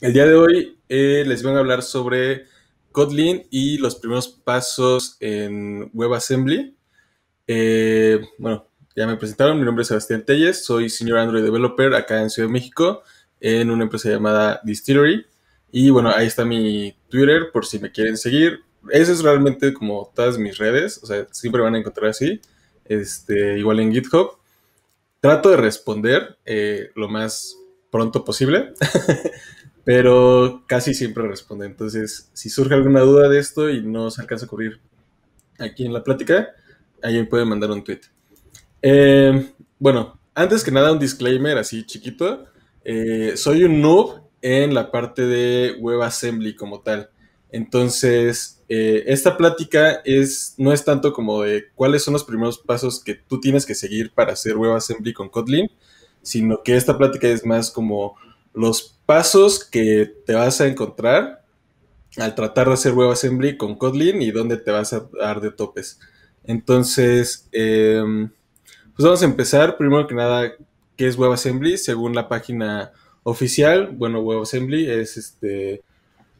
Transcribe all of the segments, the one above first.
El día de hoy eh, les voy a hablar sobre Kotlin y los primeros pasos en WebAssembly. Eh, bueno, ya me presentaron, mi nombre es Sebastián Telles, soy Senior Android Developer acá en Ciudad de México, en una empresa llamada Distillery. Y bueno, ahí está mi Twitter por si me quieren seguir. Ese es realmente como todas mis redes, o sea, siempre van a encontrar así, este, igual en GitHub. Trato de responder eh, lo más pronto posible. pero casi siempre responde. Entonces, si surge alguna duda de esto y no se alcanza a cubrir aquí en la plática, alguien puede mandar un tweet. Eh, bueno, antes que nada, un disclaimer así chiquito. Eh, soy un noob en la parte de WebAssembly como tal. Entonces, eh, esta plática es, no es tanto como de cuáles son los primeros pasos que tú tienes que seguir para hacer WebAssembly con Kotlin, sino que esta plática es más como los pasos que te vas a encontrar al tratar de hacer WebAssembly con Kotlin y dónde te vas a dar de topes. Entonces, em, pues vamos a empezar. Primero que nada, ¿qué es WebAssembly? Según la página oficial, bueno, WebAssembly es este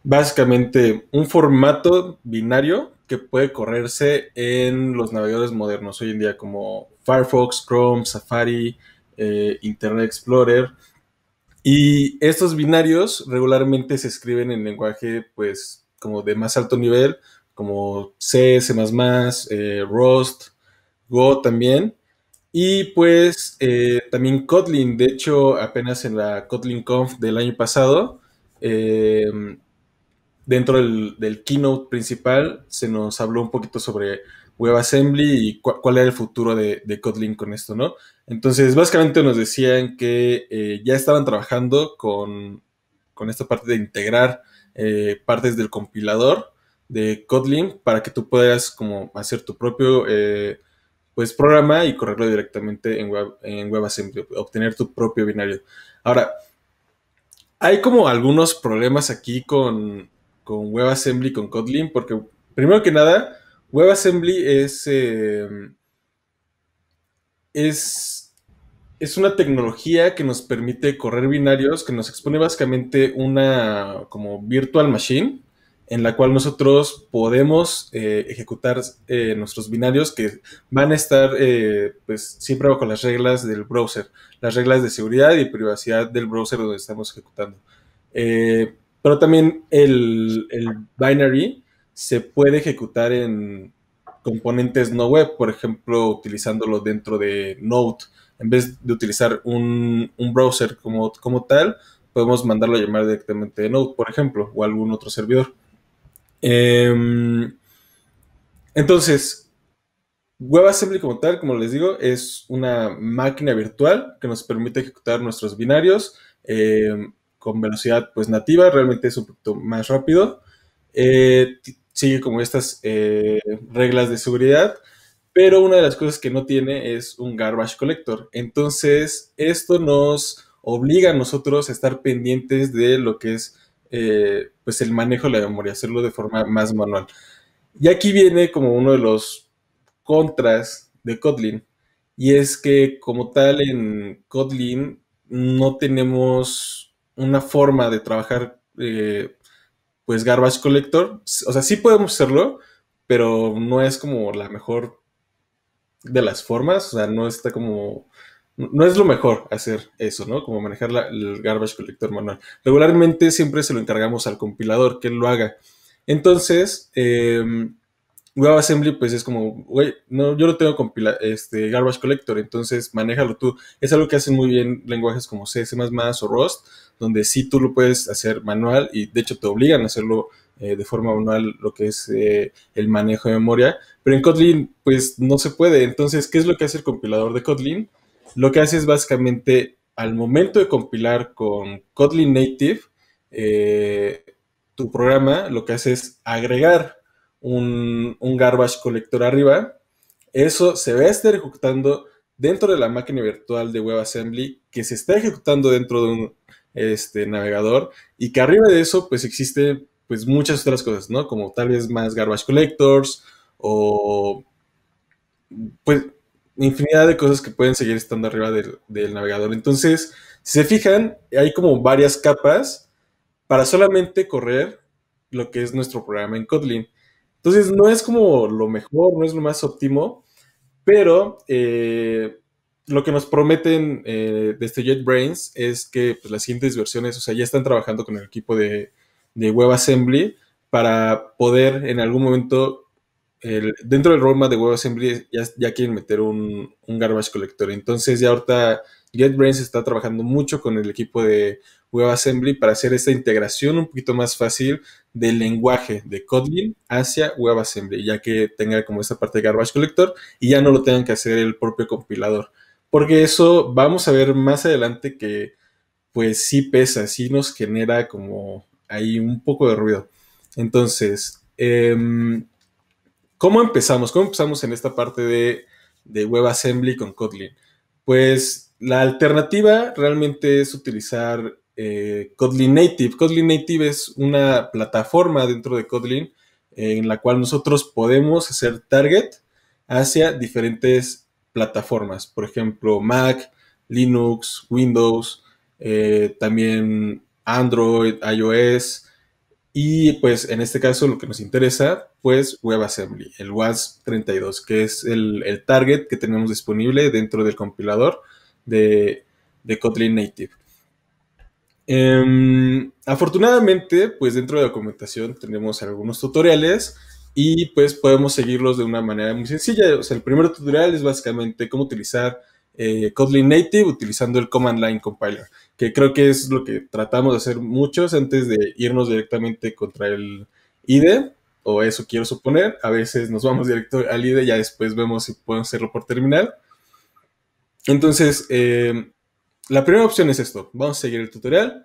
básicamente un formato binario que puede correrse en los navegadores modernos hoy en día como Firefox, Chrome, Safari, eh, Internet Explorer. Y estos binarios regularmente se escriben en lenguaje, pues, como de más alto nivel, como C, C++, eh, Rust, Go también. Y pues eh, también Kotlin, de hecho apenas en la Kotlin Conf del año pasado, eh, dentro del, del, keynote principal se nos habló un poquito sobre WebAssembly y cuál era el futuro de, Kotlin con esto, ¿no? Entonces, básicamente nos decían que eh, ya estaban trabajando con, esta parte de integrar eh, partes del compilador de Kotlin para que tú puedas como hacer tu propio eh, pues programa y correrlo directamente en, en WebAssembly, obtener tu propio binario. Ahora, hay como algunos problemas aquí con, con WebAssembly, con Kotlin, porque primero que nada, WebAssembly em, es, es, una tecnología que nos permite correr binarios, que nos expone básicamente una como virtual machine, en la cual nosotros podemos eh, ejecutar eh, nuestros binarios que van a estar eh, pues, siempre bajo las reglas del browser, las reglas de seguridad y privacidad del browser donde estamos ejecutando. pero también el, el binary se puede ejecutar en componentes no web, por ejemplo, utilizándolo dentro de Node. En vez de utilizar un, browser como, como tal, podemos mandarlo a llamar directamente de Node, por ejemplo, o algún otro servidor. Em, entonces, WebAssembly como tal, como les digo, es una máquina virtual que nos permite ejecutar nuestros binarios em, con velocidad pues nativa, realmente es un poquito más rápido. Eh, sigue como estas eh, reglas de seguridad, pero una de las cosas que no tiene es un garbage collector. Entonces, esto nos obliga a nosotros a estar pendientes de lo que es eh, pues el manejo de la memoria, hacerlo de forma más manual. Y aquí viene como uno de los contras de Kotlin, y es que como tal en Kotlin no tenemos una forma de trabajar eh, pues Garbage Collector, o sea, sí podemos hacerlo, pero no es como la mejor de las formas, o sea, no está como, no es lo mejor hacer eso, ¿no? Como manejar el Garbage Collector manual. Regularmente siempre se lo encargamos al compilador que lo haga. Entonces, eh, WebAssembly, pues es como, güey, no, yo lo tengo con este Garbage Collector, entonces manéjalo tú. Es algo que hacen muy bien lenguajes como C, C++ o Rust, donde sí tú lo puedes hacer manual y de hecho te obligan a hacerlo eh, de forma manual lo que es eh, el manejo de memoria, pero en Kotlin pues no se puede. Entonces, ¿qué es lo que hace el compilador de Kotlin? Lo que hace es básicamente al momento de compilar con Kotlin Native, eh, tu programa lo que hace es agregar un, garbage collector arriba. Eso se va a estar ejecutando dentro de la máquina virtual de WebAssembly que se está ejecutando dentro de un este, navegador y que arriba de eso pues existe pues muchas otras cosas, ¿no? Como tal vez más garbage collectors o pues infinidad de cosas que pueden seguir estando arriba del, del navegador. Entonces, si se fijan, hay como varias capas para solamente correr lo que es nuestro programa en Kotlin. Entonces, no es como lo mejor, no es lo más óptimo, pero eh, lo que nos prometen desde eh, este JetBrains es que pues, las siguientes versiones, o sea, ya están trabajando con el equipo de, WebAssembly para poder en algún momento, dentro del roadmap de WebAssembly, ya, quieren meter un, un garbage collector. Entonces, ya ahorita JetBrains está trabajando mucho con el equipo de WebAssembly para hacer esta integración un poquito más fácil del lenguaje de Kotlin hacia WebAssembly, ya que tenga como esta parte de Garbage Collector y ya no lo tengan que hacer el propio compilador. Porque eso vamos a ver más adelante que pues sí pesa, sí nos genera como ahí un poco de ruido. Entonces, em, ¿cómo empezamos? ¿Cómo empezamos en esta parte de, de WebAssembly con Kotlin? Pues la alternativa realmente es utilizar eh, Kotlin Native. Kotlin Native es una plataforma dentro de Kotlin eh, en la cual nosotros podemos hacer target hacia diferentes plataformas, por ejemplo, Mac, Linux, Windows, eh, también Android, iOS y pues en este caso lo que nos interesa pues WebAssembly, el WAS 32, que es el, target que tenemos disponible dentro del compilador de, de Kotlin Native. Eh, afortunadamente, pues dentro de la documentación tenemos algunos tutoriales y pues podemos seguirlos de una manera muy sencilla. O sea, el primer tutorial es básicamente cómo utilizar eh, Kotlin Native utilizando el Command Line Compiler, que creo que es lo que tratamos de hacer muchos antes de irnos directamente contra el IDE, o eso quiero suponer. A veces nos vamos directo al IDE, ya después vemos si podemos hacerlo por terminal. Entonces, eh, la primera opción es esto. Vamos a seguir el tutorial.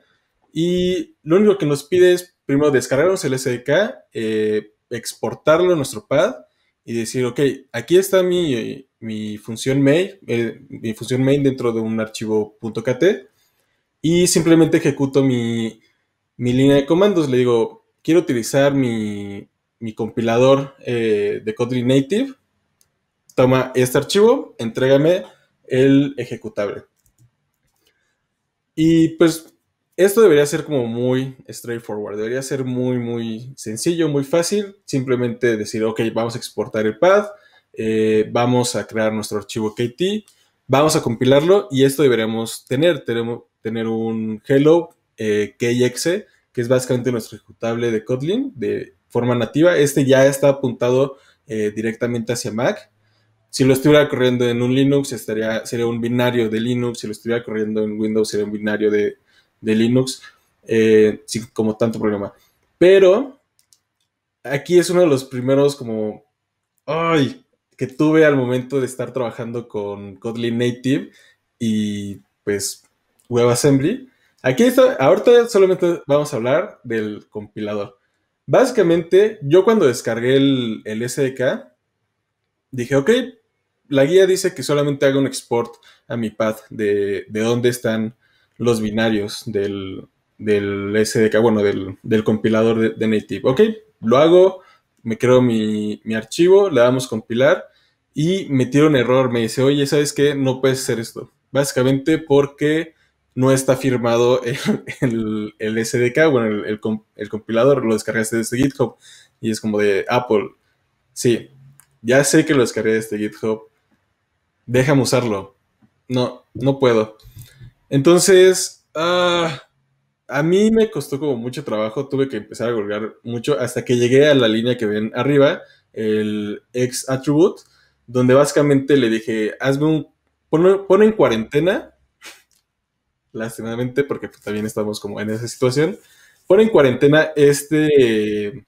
Y lo único que nos pide es primero descargarnos el SDK, eh, exportarlo a nuestro pad y decir, ok, aquí está mi, función main, eh, mi función main dentro de un archivo .kt y simplemente ejecuto mi, línea de comandos. Le digo, quiero utilizar mi, compilador eh, de Kotlin Native. Toma este archivo, entrégame el ejecutable. Y pues esto debería ser como muy straightforward, debería ser muy, muy sencillo, muy fácil. Simplemente decir, ok, vamos a exportar el pad, eh, vamos a crear nuestro archivo KT, vamos a compilarlo y esto deberíamos tener, tenemos, tener un hello eh, KX, e, que es básicamente nuestro ejecutable de Kotlin de forma nativa. Este ya está apuntado eh, directamente hacia Mac si lo estuviera corriendo en un Linux, estaría, sería un binario de Linux. Si lo estuviera corriendo en Windows, sería un binario de, Linux, eh, sin como tanto problema. Pero aquí es uno de los primeros como, ay, que tuve al momento de estar trabajando con Kotlin Native y pues WebAssembly. Aquí está, ahorita solamente vamos a hablar del compilador. Básicamente, yo cuando descargué el, el SDK, dije, ok, la guía dice que solamente haga un export a mi pad de, dónde están los binarios del, SDK, bueno, del, compilador de, native. Ok, lo hago, me creo mi, archivo, le damos compilar y me tira un error, me dice, oye, ¿sabes qué? No puedes hacer esto. Básicamente porque no está firmado el, SDK, bueno, el, el compilador, lo descargaste desde GitHub y es como de Apple. Sí, ya sé que lo descargué desde GitHub, déjame usarlo. No, no puedo. Entonces, ah, a mí me costó como mucho trabajo, tuve que empezar a colgar mucho hasta que llegué a la línea que ven arriba, el ex attribute, donde básicamente le dije, hazme un, pon en cuarentena, lastimadamente, porque también estamos como en esa situación, pon en cuarentena este,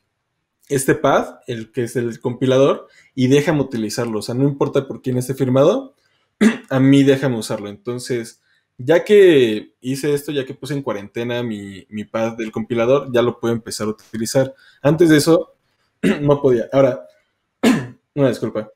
este pad, el que es el compilador, y déjame utilizarlo. O sea, no importa por quién esté firmado, a mí déjame usarlo. Entonces, ya que hice esto, ya que puse en cuarentena mi, mi pad del compilador, ya lo puedo empezar a utilizar. Antes de eso, no podía. Ahora, una disculpa.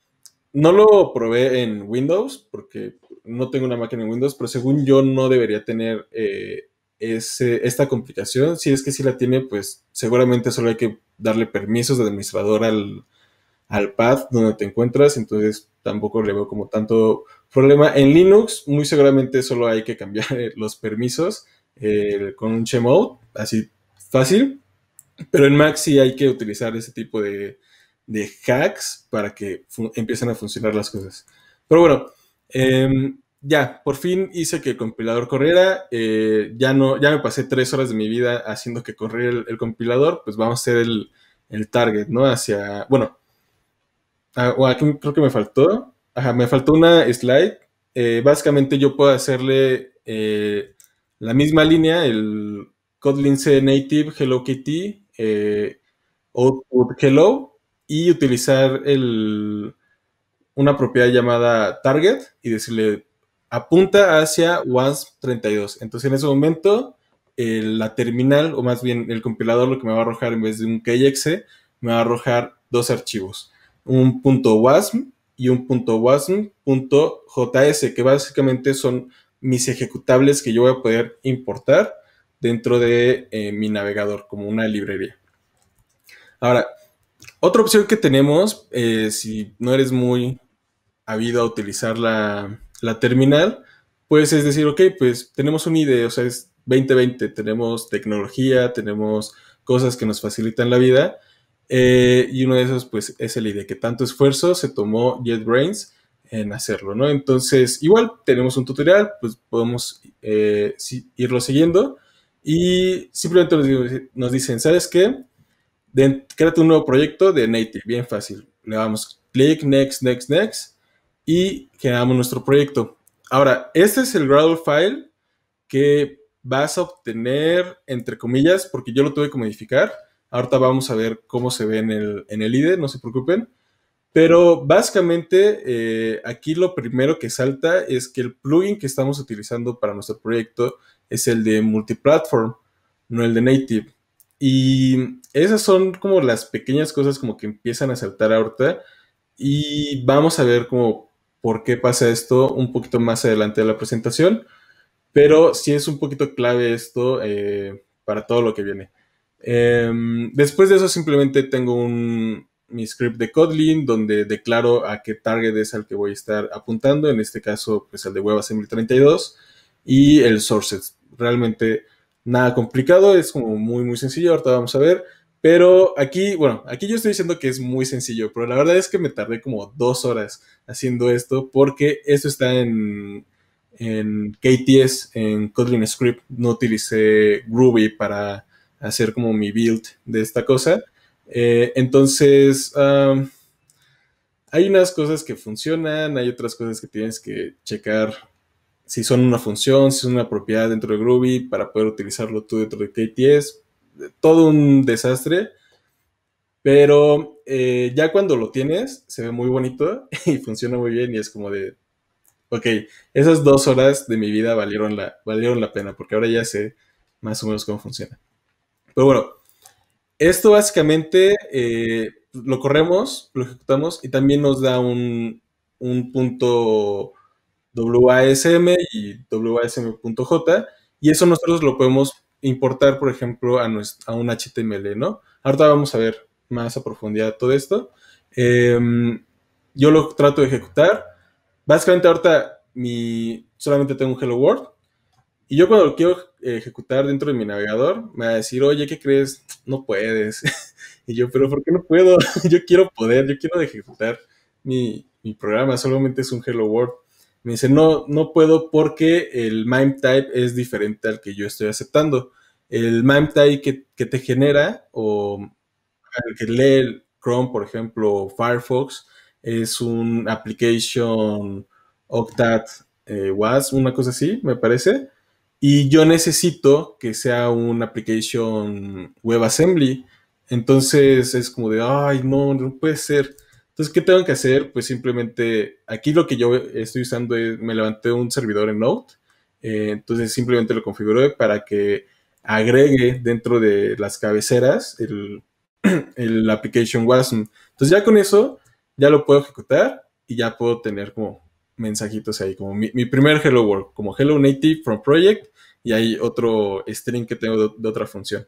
No lo probé en Windows porque no tengo una máquina en Windows, pero según yo no debería tener eh, esta complicación. Si es que si la tiene, pues seguramente solo hay que darle permisos de administrador al, al pad donde te encuentras, entonces tampoco le veo como tanto problema. En Linux, muy seguramente solo hay que cambiar eh, los permisos eh, con un chmod, así fácil, pero en Mac sí hay que utilizar ese tipo de, de hacks para que empiecen a funcionar las cosas. Pero bueno, em, ya, por fin hice que el compilador corriera. Eh, ya no, ya me pasé tres horas de mi vida haciendo que corriera el, compilador. Pues vamos a hacer el, target, ¿no? Hacia. Bueno. aquí creo que me faltó. Ajá, me faltó una slide. Eh, básicamente yo puedo hacerle eh, la misma línea, el Kotlin C Native, Hello Kitty, Output Hello, y utilizar el, una propiedad llamada target y decirle apunta hacia wasm 32. Entonces en ese momento eh, la terminal, o más bien el compilador, lo que me va a arrojar en vez de un KXE, me va a arrojar dos archivos, un .wasm y un .wasm.js, que básicamente son mis ejecutables que yo voy a poder importar dentro de eh, mi navegador como una librería. Ahora, otra opción que tenemos, eh, si no eres muy habido a utilizar la, la terminal, pues es decir, ok, pues tenemos un idea, o sea, es 2020, tenemos tecnología, tenemos cosas que nos facilitan la vida, eh, y uno de esos, pues, es el idea que tanto esfuerzo se tomó JetBrains en hacerlo, ¿no? Entonces, igual tenemos un tutorial, pues podemos eh, irlo siguiendo y simplemente nos, dicen, ¿sabes qué? créate un nuevo proyecto de Native, bien fácil. Le damos clic, next, next, next y generamos nuestro proyecto. Ahora, este es el Gradle file que vas a obtener, entre comillas, porque yo lo tuve que modificar. Ahorita vamos a ver cómo se ve en el, en el IDE, no se preocupen. Pero básicamente eh, aquí lo primero que salta es que el plugin que estamos utilizando para nuestro proyecto es el de multiplatform, no el de native. Y esas son como las pequeñas cosas como que empiezan a saltar ahorita y vamos a ver cómo por qué pasa esto un poquito más adelante de la presentación, pero sí es un poquito clave esto eh, para todo lo que viene. Em, después de eso simplemente tengo un, mi script de Kotlin donde declaro a qué target es al que voy a estar apuntando, en este caso pues el de WebAssembly 32 y el sources. Realmente nada complicado, es como muy muy sencillo, ahorita vamos a ver. Pero aquí, bueno, aquí yo estoy diciendo que es muy sencillo, pero la verdad es que me tardé como dos horas haciendo esto porque esto está en, en KTS, en Kotlin Script. No utilicé Ruby para hacer como mi build de esta cosa. Eh, entonces, hay unas cosas que funcionan, hay otras cosas que tienes que checar si son una función, si son una propiedad dentro de Groovy para poder utilizarlo tú dentro de KTS todo un desastre. Pero eh, ya cuando lo tienes, se ve muy bonito y funciona muy bien y es como de, ok, esas dos horas de mi vida valieron la, valieron la pena porque ahora ya sé más o menos cómo funciona. Pero bueno, esto básicamente eh, lo corremos, lo ejecutamos y también nos da un, un punto WASM y WASM.j y eso nosotros lo podemos importar, por ejemplo, a, un HTML, ¿no? Ahorita vamos a ver más a profundidad todo esto. Em, yo lo trato de ejecutar. Básicamente ahorita mi, solamente tengo un Hello World. Y yo cuando lo quiero ejecutar dentro de mi navegador, me va a decir, oye, ¿qué crees? No puedes. y yo, pero ¿por qué no puedo? yo quiero poder, yo quiero ejecutar mi, mi programa, solamente es un Hello World. Me dice, no, no puedo porque el MIME type es diferente al que yo estoy aceptando. El MIME type que, te genera o el que lee el Chrome, por ejemplo, o Firefox, es un application Octat eh, WAS, una cosa así, me parece. Y yo necesito que sea un application WebAssembly. Entonces es como de, ay, no, no puede ser. Entonces, ¿qué tengo que hacer? Pues simplemente, aquí lo que yo estoy usando es, me levanté un servidor en Node, eh, entonces simplemente lo configuré para que agregue dentro de las cabeceras el, application WASM. Entonces ya con eso, ya lo puedo ejecutar y ya puedo tener como mensajitos ahí, como mi, primer hello world, como hello native from project y hay otro string que tengo de, de otra función.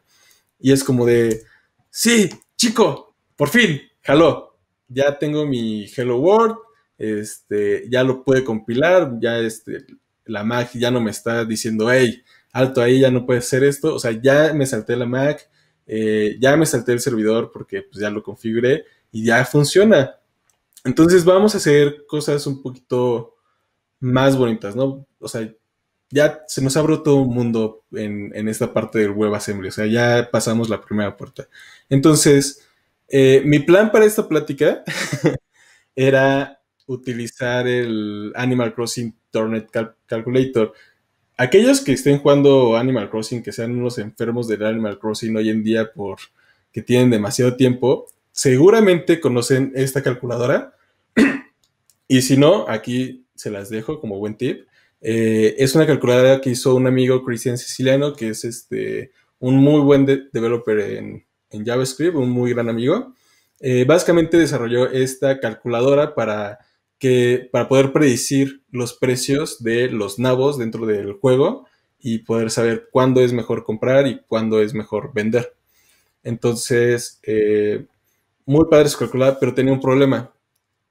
Y es como de, sí, chico, por fin, jaló, ya tengo mi Hello World, este, ya lo pude compilar, ya este, la Mac ya no me está diciendo, hey, alto ahí, ya no puedes hacer esto, o sea, ya me salté la Mac, eh, ya me salté el servidor porque pues, ya lo configuré y ya funciona. Entonces vamos a hacer cosas un poquito más bonitas, ¿no? O sea, ya se nos abrió todo un mundo en, en esta parte del WebAssembly, o sea, ya pasamos la primera puerta. Entonces, eh, mi plan para esta plática era utilizar el Animal Crossing Tornet Calculator. Aquellos que estén jugando Animal Crossing, que sean unos enfermos del Animal Crossing hoy en día por que tienen demasiado tiempo, seguramente conocen esta calculadora. y si no, aquí se las dejo como buen tip. Eh, es una calculadora que hizo un amigo Cristian Siciliano, que es este, un muy buen developer en, en JavaScript, un muy gran amigo, eh, básicamente desarrolló esta calculadora para, que, para poder predecir los precios de los nabos dentro del juego y poder saber cuándo es mejor comprar y cuándo es mejor vender. Entonces, eh, muy padre su calculadora, pero tenía un problema,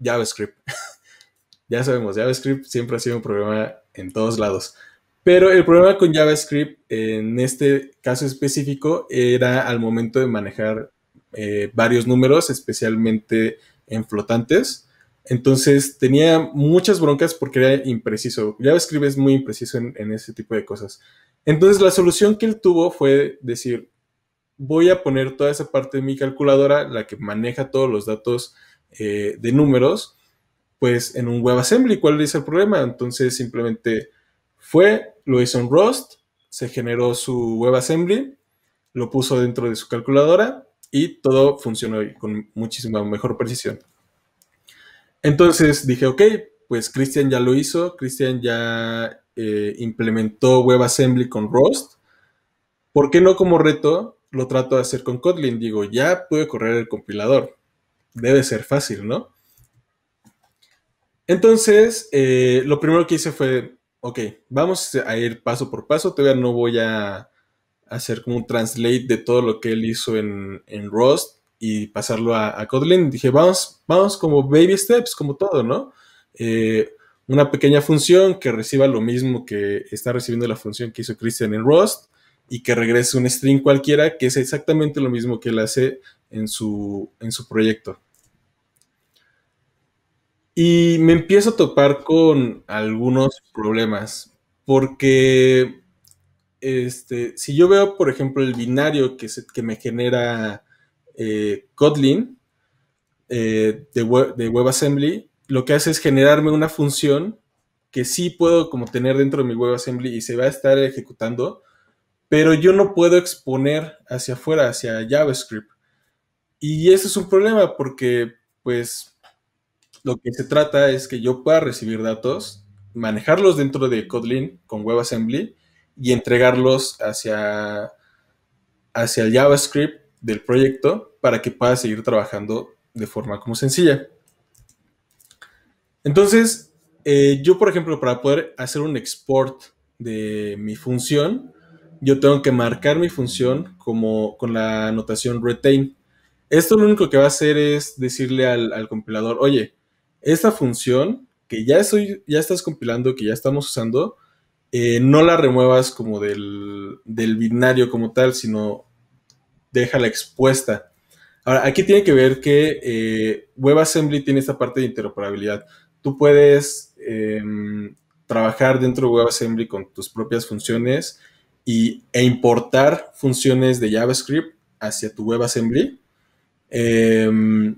JavaScript. ya sabemos, JavaScript siempre ha sido un problema en todos lados. Pero el problema con JavaScript en este caso específico era al momento de manejar eh, varios números, especialmente en flotantes. Entonces tenía muchas broncas porque era impreciso. JavaScript es muy impreciso en, ese tipo de cosas. Entonces la solución que él tuvo fue decir, voy a poner toda esa parte de mi calculadora, la que maneja todos los datos eh, de números, pues en un WebAssembly. ¿Cuál es el problema? Entonces simplemente fue, lo hizo en Rust, se generó su WebAssembly, lo puso dentro de su calculadora y todo funcionó con muchísima mejor precisión. Entonces dije, ok, pues Christian ya lo hizo, Christian ya eh, implementó WebAssembly con Rust. ¿Por qué no como reto lo trato de hacer con Kotlin? Digo, ya pude correr el compilador. Debe ser fácil, ¿no? Entonces, eh, lo primero que hice fue Ok, vamos a ir paso por paso. Todavía no voy a hacer como un translate de todo lo que él hizo en, Rust y pasarlo a, Kotlin. Dije, vamos, vamos como baby steps, como todo, ¿no? Eh, una pequeña función que reciba lo mismo que está recibiendo la función que hizo Christian en Rust y que regrese un string cualquiera que es exactamente lo mismo que él hace en su, en su proyecto. Y me empiezo a topar con algunos problemas, porque este, si yo veo, por ejemplo, el binario que, que me genera eh, Kotlin eh, de, WebAssembly, lo que hace es generarme una función que sí puedo como tener dentro de mi WebAssembly y se va a estar ejecutando, pero yo no puedo exponer hacia afuera, hacia JavaScript. Y eso es un problema porque, pues, lo que se trata es que yo pueda recibir datos, manejarlos dentro de Kotlin con WebAssembly y entregarlos hacia, hacia el JavaScript del proyecto para que pueda seguir trabajando de forma como sencilla. Entonces, eh, yo, por ejemplo, para poder hacer un export de mi función, yo tengo que marcar mi función como con la anotación retain. Esto lo único que va a hacer es decirle al compilador, oye, esta función que ya, estoy, ya estás compilando, que ya estamos usando, eh, no la remuevas como del, binario como tal, sino déjala expuesta. Ahora, aquí tiene que ver que eh, WebAssembly tiene esta parte de interoperabilidad. Tú puedes em, trabajar dentro de WebAssembly con tus propias funciones y, e importar funciones de JavaScript hacia tu WebAssembly. Em,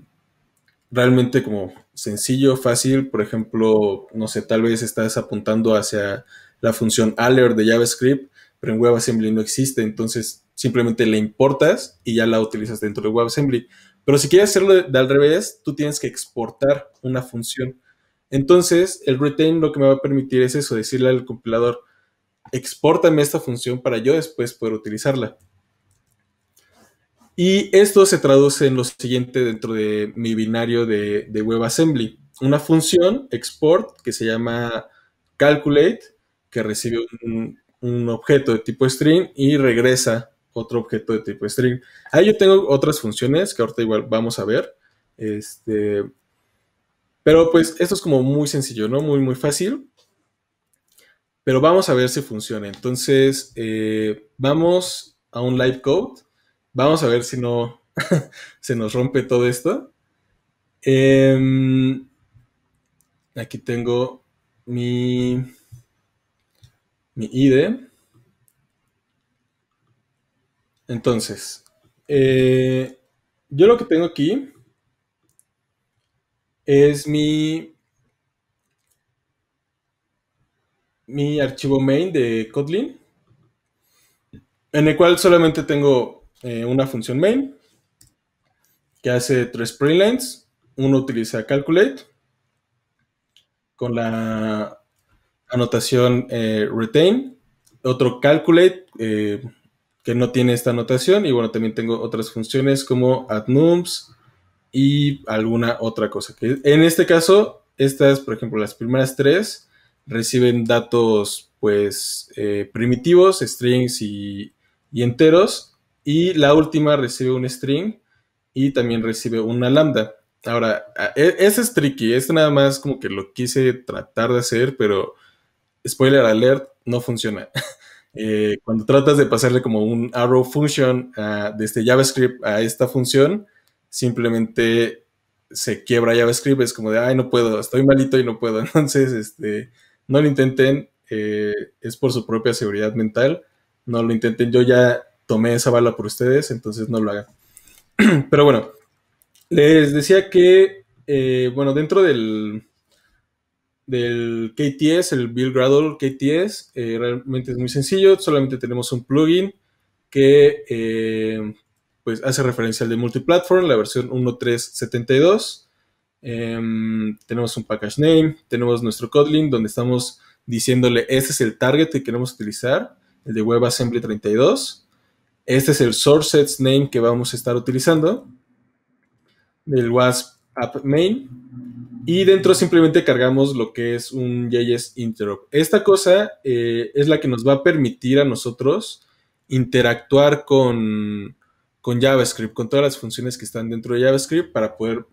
realmente, como sencillo, fácil, por ejemplo, no sé, tal vez estás apuntando hacia la función alert de JavaScript, pero en WebAssembly no existe, entonces simplemente le importas y ya la utilizas dentro de WebAssembly. Pero si quieres hacerlo de, al revés, tú tienes que exportar una función. Entonces, el retain lo que me va a permitir es eso, decirle al compilador, expórtame esta función para yo después poder utilizarla. Y esto se traduce en lo siguiente dentro de mi binario de, WebAssembly. Una función export que se llama calculate, que recibe un, objeto de tipo string y regresa otro objeto de tipo string. Ahí yo tengo otras funciones que ahorita igual vamos a ver. Este, pero pues esto es como muy sencillo, ¿no? Muy, muy fácil. Pero vamos a ver si funciona. Entonces, eh, vamos a un live code Vamos a ver si no se nos rompe todo esto. Em, aquí tengo mi, mi ID. Entonces, eh, yo lo que tengo aquí es mi, mi archivo main de Kotlin, en el cual solamente tengo eh, una función main que hace tres lines: Uno utiliza calculate con la anotación eh, retain. Otro calculate eh, que no tiene esta anotación. Y bueno, también tengo otras funciones como addNums y alguna otra cosa. Que en este caso, estas, por ejemplo, las primeras tres reciben datos pues primitivos, strings y, y enteros y la última recibe un string y también recibe una lambda. Ahora, este es tricky, Este nada más como que lo quise tratar de hacer, pero spoiler alert, no funciona. Eh, cuando tratas de pasarle como un arrow function desde JavaScript a esta función, simplemente se quiebra JavaScript, es como de, ay, no puedo, estoy malito y no puedo. Entonces, este, no lo intenten, eh, es por su propia seguridad mental, no lo intenten. Yo ya tomé esa bala por ustedes, entonces no lo hagan. Pero bueno, les decía que, eh, bueno, dentro del, del KTS, el Build Gradle KTS, eh, realmente es muy sencillo, solamente tenemos un plugin que eh, pues hace referencia al de multiplatform, la versión 1.3.72. Em, tenemos un package name, tenemos nuestro Kotlin donde estamos diciéndole ese es el target que queremos utilizar, el de WebAssembly 32. Este es el source name que vamos a estar utilizando del wasp app main y dentro simplemente cargamos lo que es un JS Interrupt. Esta cosa eh, es la que nos va a permitir a nosotros interactuar con, con JavaScript, con todas las funciones que están dentro de JavaScript para poder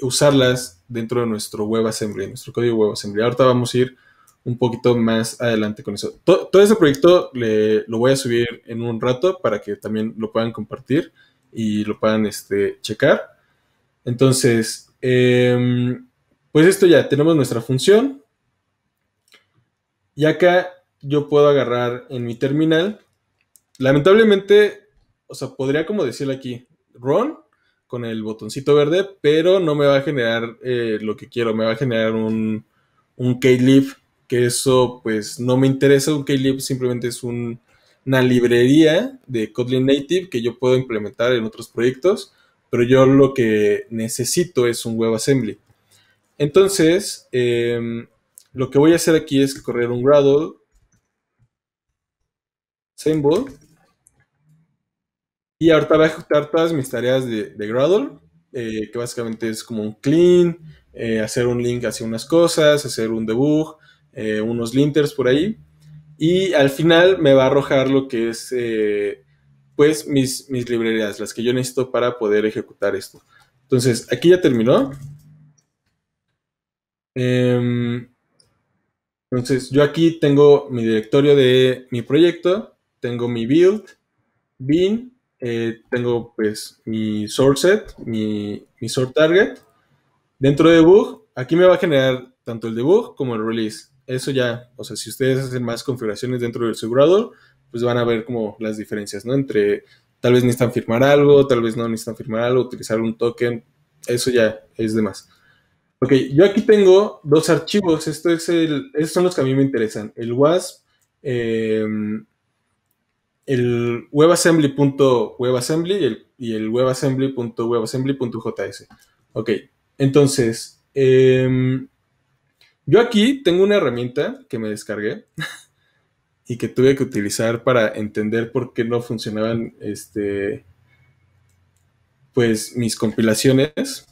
usarlas dentro de nuestro WebAssembly, nuestro código WebAssembly. Ahorita vamos a ir un poquito más adelante con eso. Todo, ese proyecto lo voy a subir en un rato para que también lo puedan compartir y lo puedan este, checar. Entonces, em, pues esto ya, tenemos nuestra función. Y acá yo puedo agarrar en mi terminal. Lamentablemente, o sea, podría como decirle aquí, run con el botoncito verde, pero no me va a generar eh, lo que quiero, me va a generar un, k key leaf que eso pues no me interesa, un Klib, simplemente es una librería de Kotlin Native que yo puedo implementar en otros proyectos, pero yo lo que necesito es un WebAssembly. Entonces, em, lo que voy a hacer aquí es correr un Gradle symbol y ahorita voy a ejecutar todas mis tareas de, Gradle, eh, que básicamente es como un clean, eh, hacer un link hacia unas cosas, hacer un debug, eh, unos linters por ahí. Y al final me va a arrojar lo que es, eh, pues, mis, mis librerías, las que yo necesito para poder ejecutar esto. Entonces, aquí ya terminó. Em, entonces, yo aquí tengo mi directorio de mi proyecto, tengo mi build, bin, eh, tengo pues mi source set, mi, mi sort target. Dentro de debug, aquí me va a generar tanto el debug como el release eso ya, o sea, si ustedes hacen más configuraciones dentro del asegurador, pues van a ver como las diferencias, ¿no? Entre tal vez necesitan firmar algo, tal vez no necesitan firmar algo, utilizar un token, eso ya es demás más. Ok, yo aquí tengo dos archivos, esto es el, estos son los que a mí me interesan, el WASP, eh, em, el webassembly.webassembly y el, y el webassembly.webassembly.js. Ok, entonces, em, yo aquí tengo una herramienta que me descargué y que tuve que utilizar para entender por qué no funcionaban este pues mis compilaciones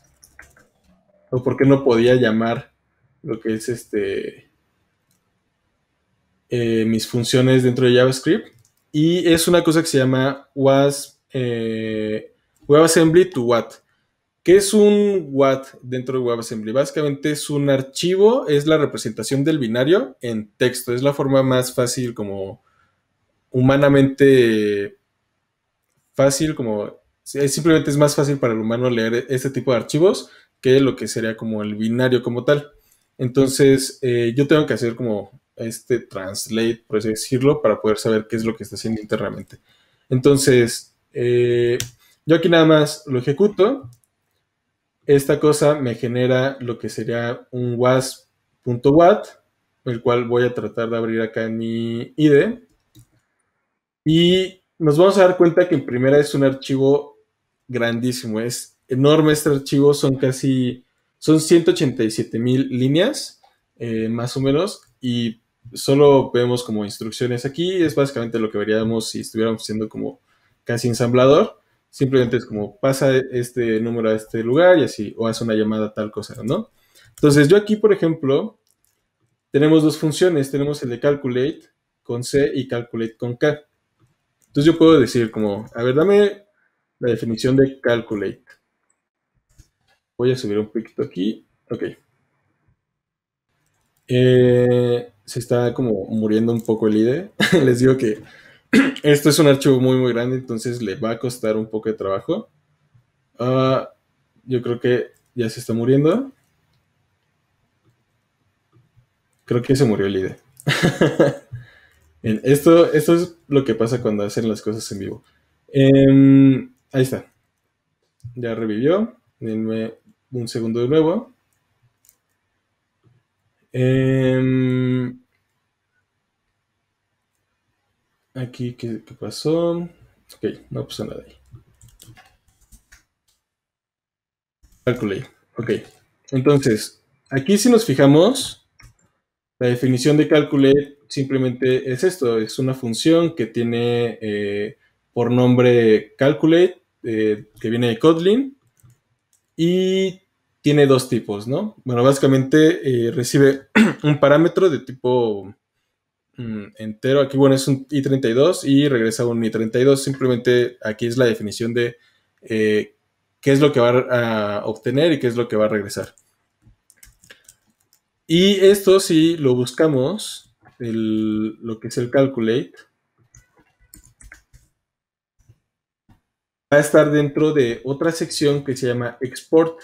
o por qué no podía llamar lo que es este eh, mis funciones dentro de JavaScript y es una cosa que se llama WebAssembly eh, to what ¿Qué es un WAT dentro de WebAssembly? Básicamente es un archivo, es la representación del binario en texto. Es la forma más fácil, como humanamente fácil, como simplemente es más fácil para el humano leer este tipo de archivos que lo que sería como el binario como tal. Entonces, eh, yo tengo que hacer como este translate, por así decirlo, para poder saber qué es lo que está haciendo internamente. Entonces, eh, yo aquí nada más lo ejecuto esta cosa me genera lo que sería un wat, el cual voy a tratar de abrir acá en mi IDE. Y nos vamos a dar cuenta que en primera es un archivo grandísimo, es enorme este archivo, son casi, son 187 mil líneas, eh, más o menos, y solo vemos como instrucciones aquí, es básicamente lo que veríamos si estuviéramos siendo como casi ensamblador. Simplemente es como pasa este número a este lugar y así, o hace una llamada tal cosa, ¿no? Entonces yo aquí, por ejemplo, tenemos dos funciones, tenemos el de calculate con C y calculate con K. Entonces yo puedo decir como, a ver, dame la definición de calculate. Voy a subir un poquito aquí. Ok. Eh, se está como muriendo un poco el IDE. Les digo que esto es un archivo muy, muy grande, entonces le va a costar un poco de trabajo. Ah, yo creo que ya se está muriendo. Creo que se murió el líder. esto, esto es lo que pasa cuando hacen las cosas en vivo. Em, ahí está. Ya revivió. Denme un segundo de nuevo. Em, Aquí, ¿qué, pasó? Ok, no puso nada ahí. Calculate. Ok. Entonces, aquí si nos fijamos, la definición de calculate simplemente es esto, es una función que tiene eh, por nombre calculate, eh, que viene de Kotlin, y tiene dos tipos, ¿no? Bueno, básicamente eh, recibe un parámetro de tipo Mm, entero. Aquí, bueno, es un I32 y regresa un I32. Simplemente aquí es la definición de eh, qué es lo que va a obtener y qué es lo que va a regresar. Y esto si lo buscamos, el, lo que es el calculate, va a estar dentro de otra sección que se llama export.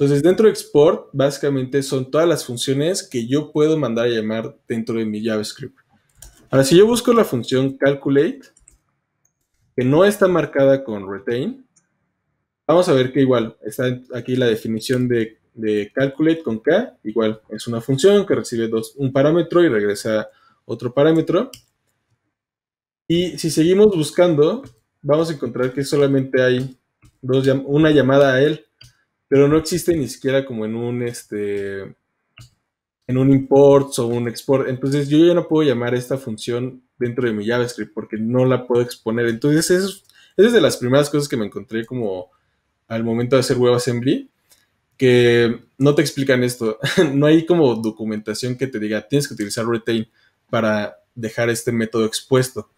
Entonces, dentro de export, básicamente son todas las funciones que yo puedo mandar a llamar dentro de mi JavaScript. Ahora, si yo busco la función calculate, que no está marcada con retain, vamos a ver que igual, está aquí la definición de, calculate con k, igual es una función que recibe dos, un parámetro y regresa otro parámetro. Y si seguimos buscando, vamos a encontrar que solamente hay una llamada a él pero no existe ni siquiera como en un este en un import o un export. Entonces yo ya no puedo llamar esta función dentro de mi JavaScript porque no la puedo exponer. Entonces eso, es de las primeras cosas que me encontré como al momento de hacer WebAssembly, que no te explican esto. no hay como documentación que te diga tienes que utilizar retain para dejar este método expuesto.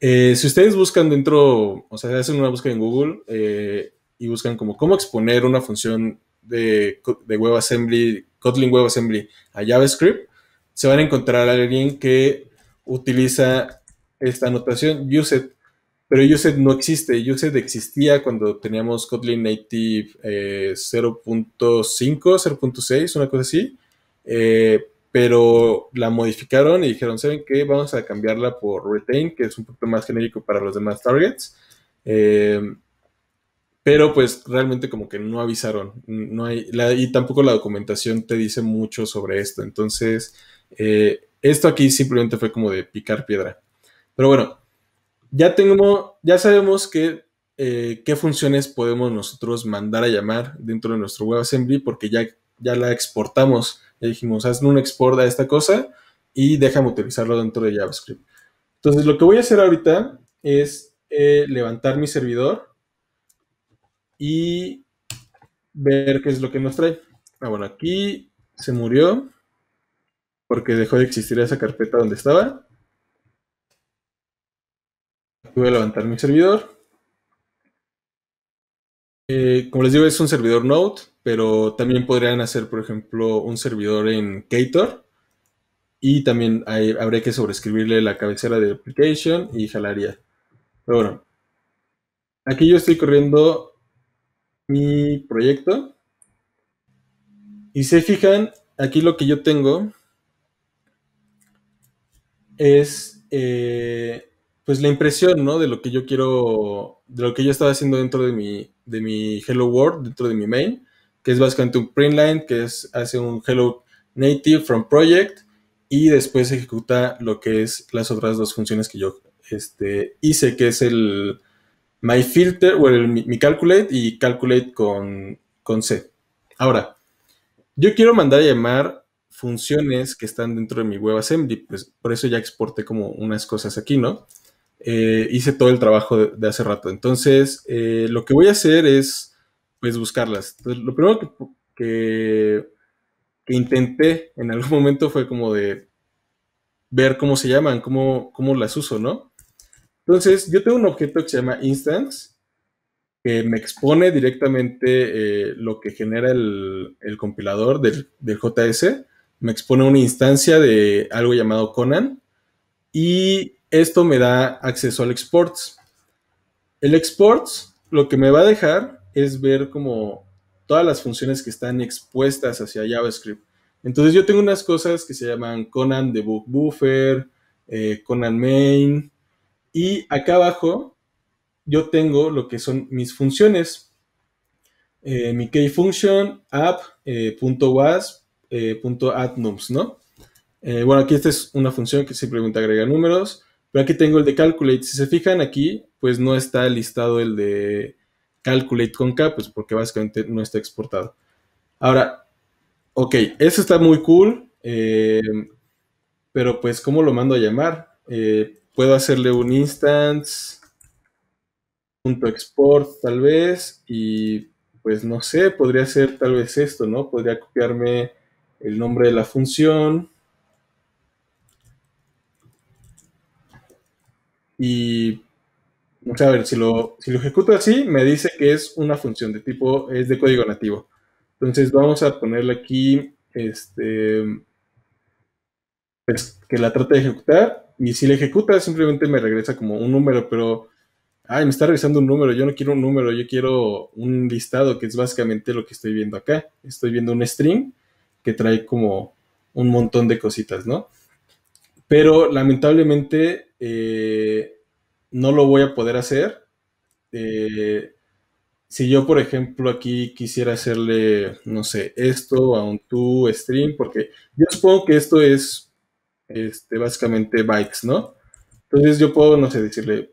Eh, si ustedes buscan dentro, o sea, hacen una búsqueda en Google, eh, y buscan como cómo exponer una función de, de WebAssembly, Kotlin WebAssembly a JavaScript, se van a encontrar a alguien que utiliza esta anotación USET, pero USET no existe. USET existía cuando teníamos Kotlin Native 0.5, eh, 0.6, una cosa así, eh, pero la modificaron y dijeron, ¿saben qué? Vamos a cambiarla por Retain, que es un poco más genérico para los demás targets. Eh, pero pues realmente como que no avisaron, no hay, y tampoco la documentación te dice mucho sobre esto, entonces eh, esto aquí simplemente fue como de picar piedra. Pero bueno, ya tengo, ya sabemos que, eh, qué funciones podemos nosotros mandar a llamar dentro de nuestro WebAssembly porque ya, ya la exportamos, ya dijimos, haz un export a esta cosa y déjame utilizarlo dentro de JavaScript. Entonces lo que voy a hacer ahorita es eh, levantar mi servidor y ver qué es lo que nos trae. Ah, bueno, aquí se murió porque dejó de existir esa carpeta donde estaba. Voy a levantar mi servidor. Eh, como les digo, es un servidor Node, pero también podrían hacer, por ejemplo, un servidor en Kator. Y también habría que sobreescribirle la cabecera de application y jalaría. Pero bueno, aquí yo estoy corriendo mi proyecto. Y se fijan, aquí lo que yo tengo es eh, pues la impresión, ¿no? De lo que yo quiero, de lo que yo estaba haciendo dentro de mi, de mi Hello World, dentro de mi main, que es básicamente un print line que es, hace un Hello Native from Project y después ejecuta lo que es las otras dos funciones que yo este, hice, que es el, my filter, o mi, calculate y calculate con, con C. Ahora, yo quiero mandar a llamar funciones que están dentro de mi web pues por eso ya exporté como unas cosas aquí, ¿no? Eh, hice todo el trabajo de, hace rato. Entonces, eh, lo que voy a hacer es, pues, buscarlas. lo primero que, intenté en algún momento fue como de ver cómo se llaman, cómo, cómo las uso, ¿no? Entonces, yo tengo un objeto que se llama instance, que me expone directamente eh, lo que genera el, compilador del, JS, me expone una instancia de algo llamado Conan, y esto me da acceso al exports. El exports lo que me va a dejar es ver como todas las funciones que están expuestas hacia JavaScript. Entonces yo tengo unas cosas que se llaman Conan debug buffer, eh, Conan main, y acá abajo yo tengo lo que son mis funciones. Eh, mi kfunction, app, eh, eh, bueno, aquí esta es una función que pregunta agrega números, pero aquí tengo el de calculate. Si se fijan aquí, pues no está listado el de calculate con K, pues porque básicamente no está exportado. Ahora, ok, eso está muy cool, pero pues ¿cómo lo mando a llamar? puedo hacerle un instance, export tal vez, y pues no sé, podría ser tal vez esto, ¿no? Podría copiarme el nombre de la función. Y vamos pues, a ver, si lo, si ejecuto así, me dice que es una función de tipo, es de código nativo. Entonces vamos a ponerle aquí, este, pues, que la trate de ejecutar y si le ejecuta, simplemente me regresa como un número, pero, ay, me está regresando un número, yo no quiero un número, yo quiero un listado, que es básicamente lo que estoy viendo acá. Estoy viendo un string que trae como un montón de cositas, ¿no? Pero lamentablemente eh, no lo voy a poder hacer. Eh, si yo, por ejemplo, aquí quisiera hacerle, no sé, esto a un tu string, porque yo supongo que esto es este, básicamente bytes, ¿no? Entonces yo puedo, no sé, decirle,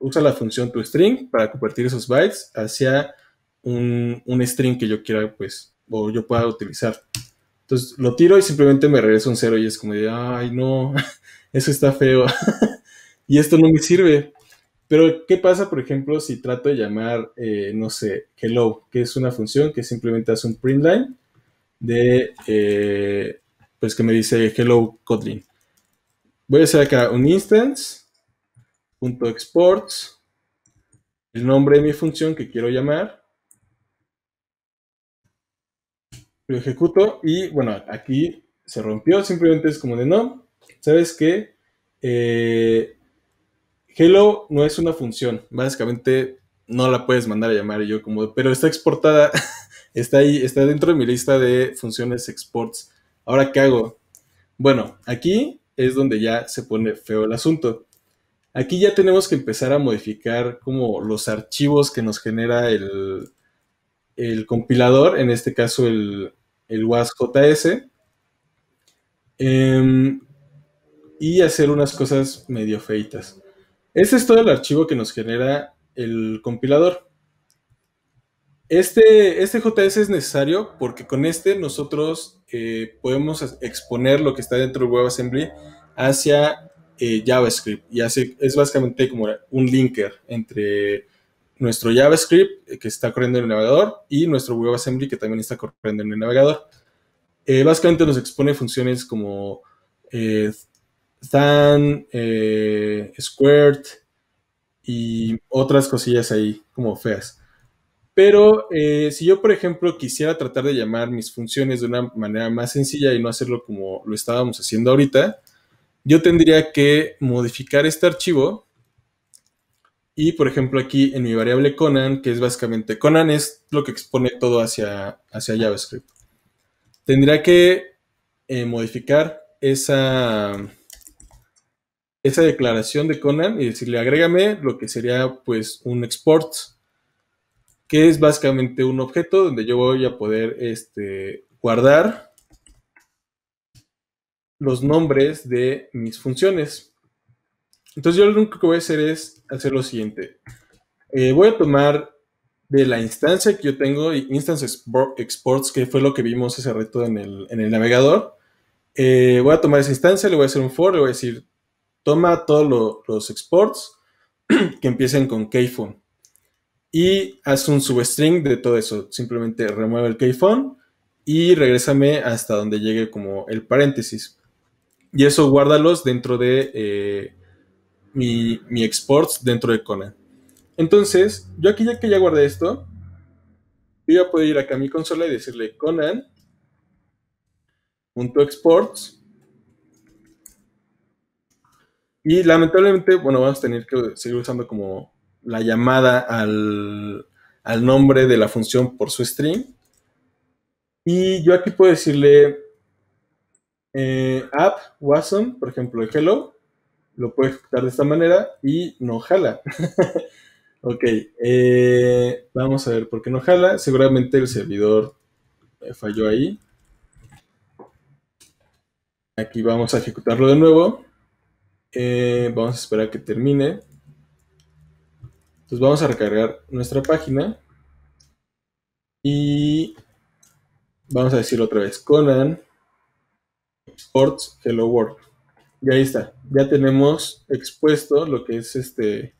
usa la función toString para convertir esos bytes hacia un, string que yo quiera, pues, o yo pueda utilizar. Entonces lo tiro y simplemente me regresa un cero y es como de, ay, no, eso está feo y esto no me sirve. Pero, ¿qué pasa, por ejemplo, si trato de llamar, eh, no sé, hello, que es una función que simplemente hace un print line de, eh, pues que me dice hello Kotlin? Voy a hacer acá un instance, exports, el nombre de mi función que quiero llamar. Lo ejecuto y bueno, aquí se rompió, simplemente es como de no. ¿Sabes qué? Eh, hello no es una función, básicamente no la puedes mandar a llamar yo como, pero está exportada, está ahí, está dentro de mi lista de funciones exports. Ahora, ¿qué hago? Bueno, aquí es donde ya se pone feo el asunto. Aquí ya tenemos que empezar a modificar como los archivos que nos genera el, compilador, en este caso el, el WASJS, em, y hacer unas cosas medio feitas. Este es todo el archivo que nos genera el compilador. Este, este JS es necesario porque con este nosotros podemos exponer lo que está dentro de WebAssembly hacia eh, JavaScript y hace, es básicamente como un linker entre nuestro JavaScript eh, que está corriendo en el navegador y nuestro WebAssembly que también está corriendo en el navegador. Eh, básicamente nos expone funciones como than, squared y otras cosillas ahí como feas. Pero eh, si yo, por ejemplo, quisiera tratar de llamar mis funciones de una manera más sencilla y no hacerlo como lo estábamos haciendo ahorita, yo tendría que modificar este archivo. Y, por ejemplo, aquí en mi variable Conan, que es básicamente, Conan es lo que expone todo hacia, hacia JavaScript. Tendría que eh, modificar esa, esa declaración de Conan y decirle, agrégame lo que sería pues un export que es básicamente un objeto donde yo voy a poder este, guardar los nombres de mis funciones. Entonces yo lo único que voy a hacer es hacer lo siguiente. Eh, voy a tomar de la instancia que yo tengo, Instance Exports, que fue lo que vimos ese reto en el, navegador. Eh, voy a tomar esa instancia, le voy a hacer un for, le voy a decir, toma todos los exports que empiecen con keyphone y haz un substring de todo eso. Simplemente remueve el keyphone y regresame hasta donde llegue como el paréntesis. Y eso guárdalos dentro de eh, mi, exports dentro de Conan. Entonces, yo aquí ya que ya guardé esto, yo a puedo ir acá a mi consola y decirle Conan.exports. Y lamentablemente, bueno, vamos a tener que seguir usando como la llamada al, nombre de la función por su string. Y yo aquí puedo decirle eh, app, wasm, por ejemplo, hello, lo puedo ejecutar de esta manera y no jala. ok, eh, vamos a ver por qué no jala. Seguramente el servidor eh, falló ahí. Aquí vamos a ejecutarlo de nuevo. vamos a esperar que termine. Entonces vamos a recargar nuestra página. Y vamos a decirlo otra vez. Conan exports hello world. Y ahí está. Ya tenemos expuesto lo que es este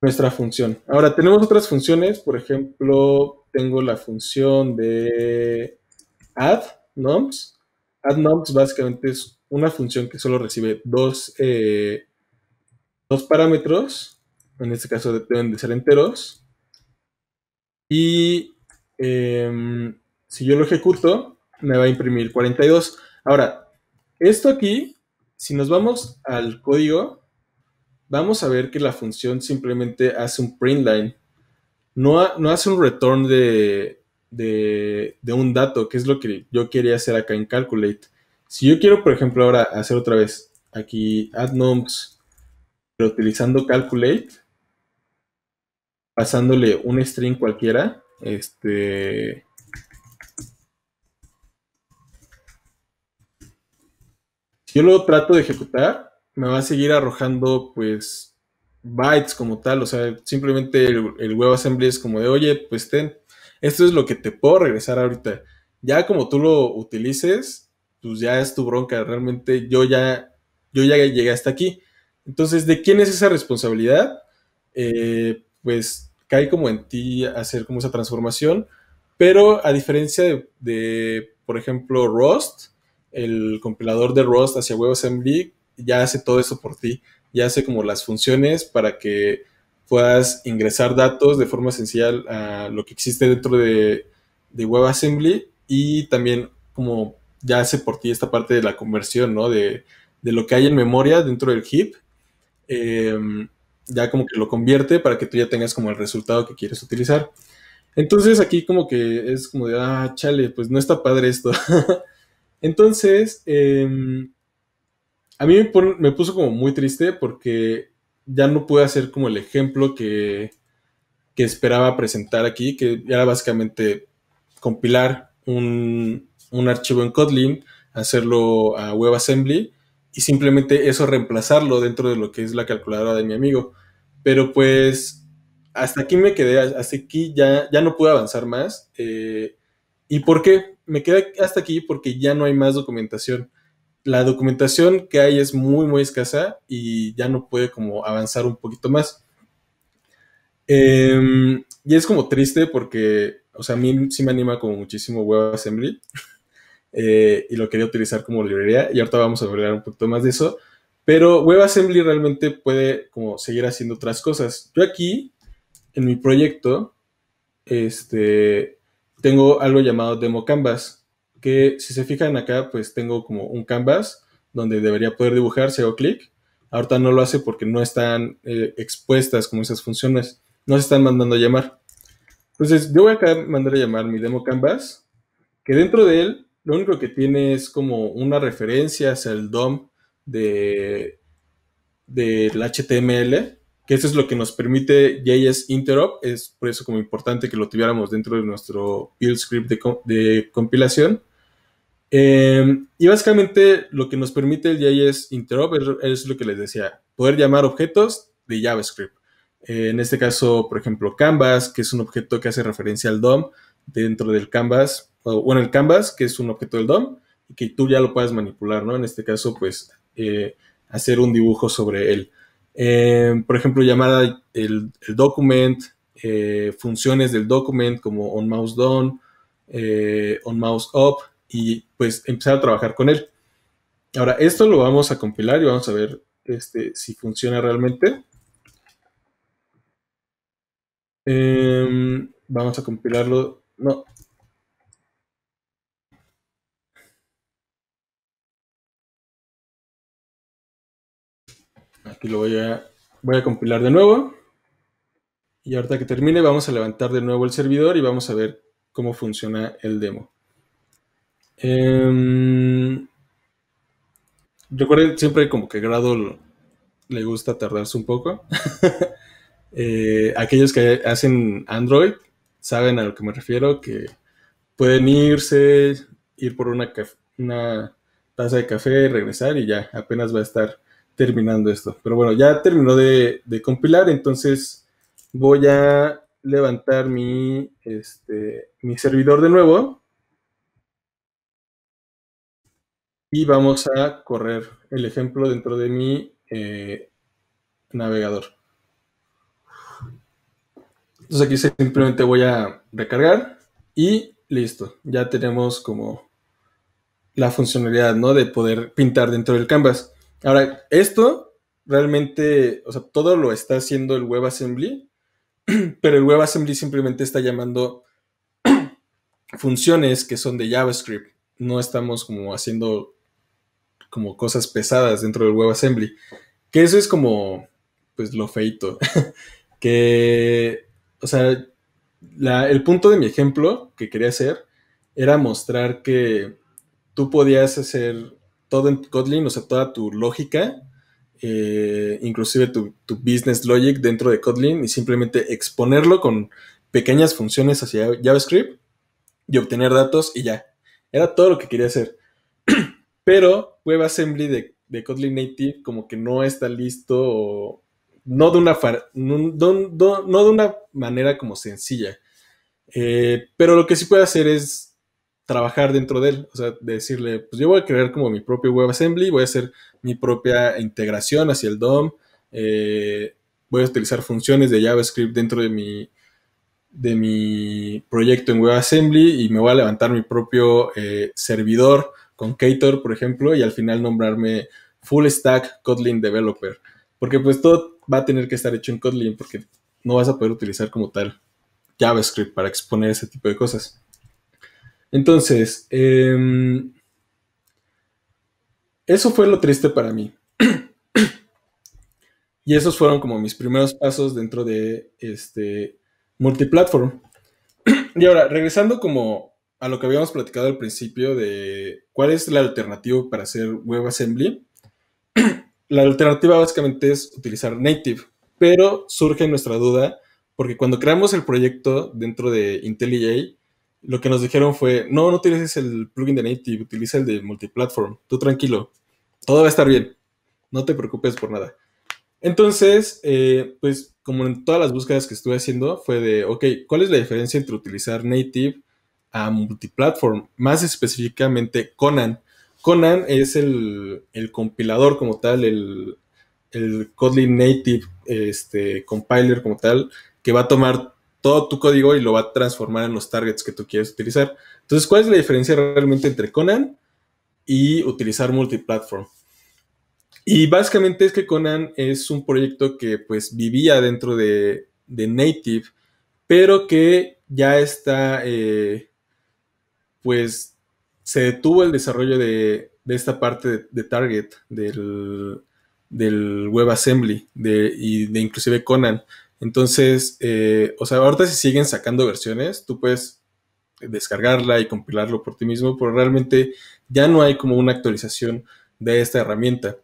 nuestra función. Ahora tenemos otras funciones. Por ejemplo, tengo la función de add noms. Add noms básicamente es una función que solo recibe dos, eh, dos parámetros en este caso deben de ser enteros. Y em, si yo lo ejecuto, me va a imprimir 42. Ahora, esto aquí, si nos vamos al código, vamos a ver que la función simplemente hace un print No, no hace un return de, un dato, que es lo que yo quería hacer acá en Calculate. Si yo quiero, por ejemplo, ahora hacer otra vez aquí add nums, pero utilizando Calculate, pasándole un string cualquiera, este... Si yo lo trato de ejecutar, me va a seguir arrojando, pues, bytes como tal, o sea, simplemente el, WebAssembly es como de, oye, pues ten, esto es lo que te puedo regresar ahorita. Ya como tú lo utilices, pues ya es tu bronca, realmente yo ya, yo ya llegué hasta aquí. Entonces, ¿de quién es esa responsabilidad? Eh, pues cae como en ti hacer como esa transformación, pero a diferencia de, por ejemplo, Rust, el compilador de Rust hacia WebAssembly ya hace todo eso por ti, ya hace como las funciones para que puedas ingresar datos de forma esencial a lo que existe dentro de, de WebAssembly y también como ya hace por ti esta parte de la conversión, ¿no? De, lo que hay en memoria dentro del heap. Em, ya como que lo convierte para que tú ya tengas como el resultado que quieres utilizar. Entonces aquí como que es como de, ah, chale, pues no está padre esto. Entonces, em, a mí me, puso como muy triste porque ya no pude hacer como el ejemplo que, esperaba presentar aquí, que era básicamente compilar un, un archivo en Kotlin, hacerlo a WebAssembly y simplemente eso reemplazarlo dentro de lo que es la calculadora de mi amigo. Pero pues hasta aquí me quedé, hasta aquí ya, ya no pude avanzar más. Eh, ¿Y por qué? Me quedé hasta aquí porque ya no hay más documentación. La documentación que hay es muy, muy escasa y ya no puede como avanzar un poquito más. Em, y es como triste porque, o sea, a mí sí me anima como muchísimo WebAssembly. Eh, y lo quería utilizar como librería y ahorita vamos a hablar un poquito más de eso. Pero WebAssembly realmente puede como seguir haciendo otras cosas. Yo aquí, en mi proyecto, este, tengo algo llamado Demo Canvas, que si se fijan acá, pues tengo como un canvas donde debería poder dibujar si hago clic. Ahorita no lo hace porque no están eh, expuestas como esas funciones. No se están mandando a llamar. Entonces, yo voy acá a mandar a llamar mi demo canvas, que dentro de él lo único que tiene es como una referencia hacia el DOM de del HTML, que eso es lo que nos permite JS Interop, es por eso como importante que lo tuviéramos dentro de nuestro build script de, compilación. Em, y básicamente lo que nos permite el JS Interop es, lo que les decía, poder llamar objetos de JavaScript. en este caso, por ejemplo, Canvas, que es un objeto que hace referencia al DOM dentro del Canvas o, bueno, el canvas, que es un objeto del DOM, y que tú ya lo puedes manipular, ¿no? En este caso, pues, eh, hacer un dibujo sobre él. Eh, por ejemplo, llamar el, el, document, eh, funciones del document como on mouse y pues empezar a trabajar con él. Ahora, esto lo vamos a compilar y vamos a ver este, si funciona realmente. Em, vamos a compilarlo. No, y lo voy a, voy a compilar de nuevo. Y ahorita que termine vamos a levantar de nuevo el servidor y vamos a ver cómo funciona el demo. Em, recuerden siempre como que grado le gusta tardarse un poco. Eh, aquellos que hacen Android saben a lo que me refiero, que pueden irse, ir por una, una taza de café, regresar y ya apenas va a estar terminando esto. Pero bueno, ya terminó de, compilar, entonces voy a levantar mi, este, mi servidor de nuevo. Y vamos a correr el ejemplo dentro de mi eh, navegador. Entonces aquí simplemente voy a recargar y listo. Ya tenemos como la funcionalidad, ¿no? De poder pintar dentro del canvas. Ahora, esto realmente, o sea, todo lo está haciendo el WebAssembly, pero el WebAssembly simplemente está llamando funciones que son de JavaScript. No estamos como haciendo como cosas pesadas dentro del WebAssembly. Que eso es como, pues, lo feito. que, o sea, el punto de mi ejemplo que quería hacer era mostrar que tú podías hacer todo en Kotlin, o sea, toda tu lógica, eh, inclusive tu, business logic dentro de Kotlin y simplemente exponerlo con pequeñas funciones hacia JavaScript y obtener datos y ya. Era todo lo que quería hacer. Pero WebAssembly de, Kotlin Native como que no está listo no de una, no, de una manera como sencilla. Eh, pero lo que sí puede hacer es trabajar dentro de él, o sea, decirle, pues yo voy a crear como mi propio WebAssembly, voy a hacer mi propia integración hacia el DOM, eh, voy a utilizar funciones de JavaScript dentro de mi, de mi proyecto en WebAssembly y me voy a levantar mi propio eh, servidor con Ktor, por ejemplo, y al final nombrarme Full Stack Kotlin Developer, porque pues todo va a tener que estar hecho en Kotlin, porque no vas a poder utilizar como tal JavaScript para exponer ese tipo de cosas. Entonces, em, eso fue lo triste para mí. y esos fueron como mis primeros pasos dentro de este multiplatform. y ahora, regresando como a lo que habíamos platicado al principio de cuál es la alternativa para hacer WebAssembly. la alternativa básicamente es utilizar Native, pero surge nuestra duda porque cuando creamos el proyecto dentro de IntelliJ, lo que nos dijeron fue, no, no utilices el plugin de native, utiliza el de multiplatform, tú tranquilo, todo va a estar bien, no te preocupes por nada. Entonces, eh, pues como en todas las búsquedas que estuve haciendo, fue de, ok, ¿cuál es la diferencia entre utilizar native a multiplatform? Más específicamente Conan. Conan es el, compilador como tal, el, el Kotlin Native este, compiler como tal, que va a tomar todo tu código y lo va a transformar en los targets que tú quieres utilizar. Entonces, ¿cuál es la diferencia realmente entre Conan y utilizar multiplatform? Y básicamente es que Conan es un proyecto que pues vivía dentro de, Native, pero que ya está, eh, pues se detuvo el desarrollo de, esta parte de, Target, del, del WebAssembly de, y de inclusive Conan. Entonces, eh, o sea, ahorita si siguen sacando versiones, tú puedes descargarla y compilarlo por ti mismo, pero realmente ya no hay como una actualización de esta herramienta.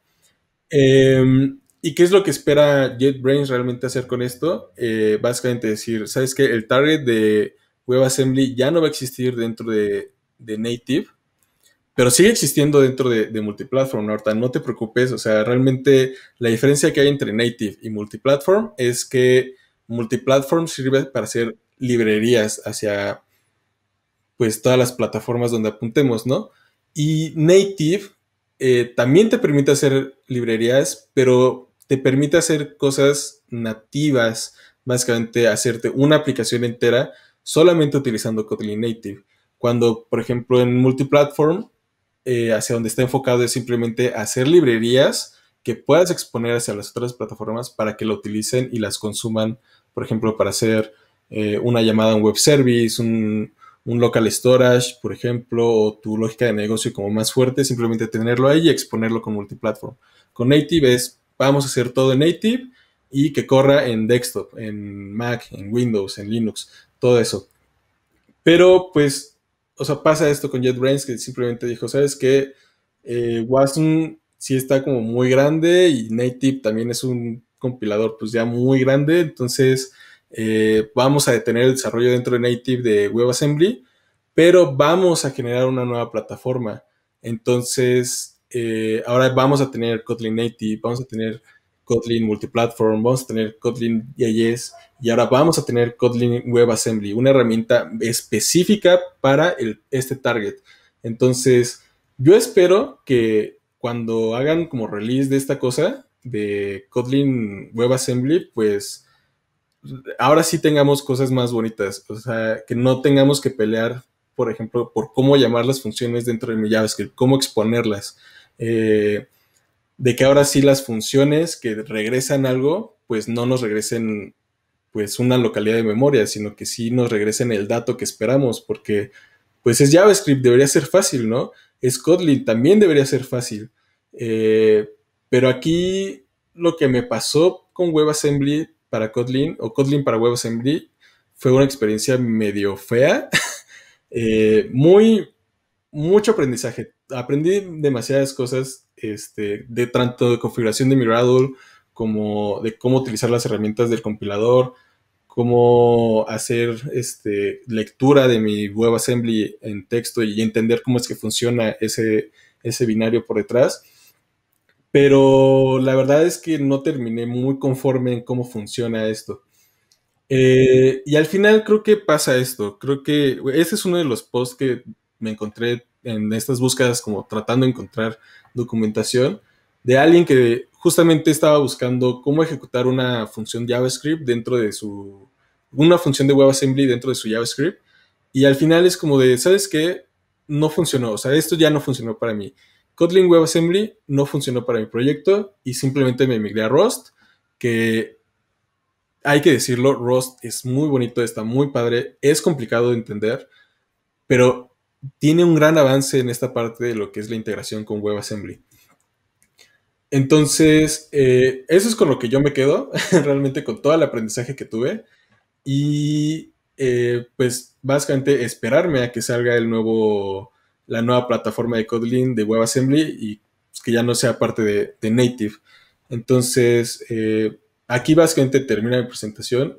Em, ¿Y qué es lo que espera JetBrains realmente hacer con esto? Eh, básicamente decir, ¿sabes qué? El target de WebAssembly ya no va a existir dentro de Native, pero sigue existiendo dentro de, multiplatform, ¿no? ahorita no te preocupes, o sea, realmente la diferencia que hay entre native y multiplatform es que multiplatform sirve para hacer librerías hacia pues todas las plataformas donde apuntemos, ¿no? Y native eh, también te permite hacer librerías, pero te permite hacer cosas nativas, básicamente hacerte una aplicación entera solamente utilizando Kotlin Native. Cuando, por ejemplo, en multiplatform eh, hacia donde está enfocado es simplemente hacer librerías que puedas exponer hacia las otras plataformas para que lo utilicen y las consuman, por ejemplo, para hacer eh, una llamada a un web service, un, un local storage, por ejemplo, o tu lógica de negocio como más fuerte, simplemente tenerlo ahí y exponerlo con multiplatform. Con native es, vamos a hacer todo en native y que corra en desktop, en Mac, en Windows, en Linux, todo eso. Pero pues o sea, pasa esto con JetBrains que simplemente dijo, ¿sabes qué? Eh, Wasm sí está como muy grande y Native también es un compilador pues ya muy grande, entonces eh, vamos a detener el desarrollo dentro de Native de WebAssembly, pero vamos a generar una nueva plataforma. Entonces, eh, ahora vamos a tener Kotlin Native, vamos a tener Kotlin Multiplatform, vamos a tener Kotlin JS y ahora vamos a tener Kotlin WebAssembly, una herramienta específica para este target. Entonces, yo espero que cuando hagan como release de esta cosa, de Kotlin WebAssembly, pues ahora sí tengamos cosas más bonitas. O sea, que no tengamos que pelear, por ejemplo, por cómo llamar las funciones dentro de mi JavaScript, cómo exponerlas. Eh, de que ahora sí las funciones que regresan algo, pues no nos regresen pues una localidad de memoria, sino que sí nos regresen el dato que esperamos, porque pues es JavaScript, debería ser fácil, ¿no? Es Kotlin, también debería ser fácil. Eh, pero aquí lo que me pasó con WebAssembly para Kotlin, o Kotlin para WebAssembly, fue una experiencia medio fea, eh, muy, mucho aprendizaje. Aprendí demasiadas cosas este, de tanto de configuración de mi Gradle como de cómo utilizar las herramientas del compilador, cómo hacer este, lectura de mi WebAssembly en texto y entender cómo es que funciona ese, binario por detrás. Pero la verdad es que no terminé muy conforme en cómo funciona esto. Eh, y al final creo que pasa esto. Creo que ese es uno de los posts que me encontré en estas búsquedas como tratando de encontrar documentación de alguien que justamente estaba buscando cómo ejecutar una función JavaScript dentro de su, una función de WebAssembly dentro de su JavaScript. Y al final es como de, ¿sabes qué? No funcionó, o sea, esto ya no funcionó para mí. Kotlin WebAssembly no funcionó para mi proyecto y simplemente me migré a Rust, que hay que decirlo, Rust es muy bonito, está muy padre, es complicado de entender, pero tiene un gran avance en esta parte de lo que es la integración con WebAssembly. Entonces, eh, eso es con lo que yo me quedo, realmente con todo el aprendizaje que tuve. Y eh, pues básicamente esperarme a que salga el nuevo, la nueva plataforma de Kotlin de WebAssembly y pues, que ya no sea parte de, Native. Entonces, eh, aquí básicamente termina mi presentación.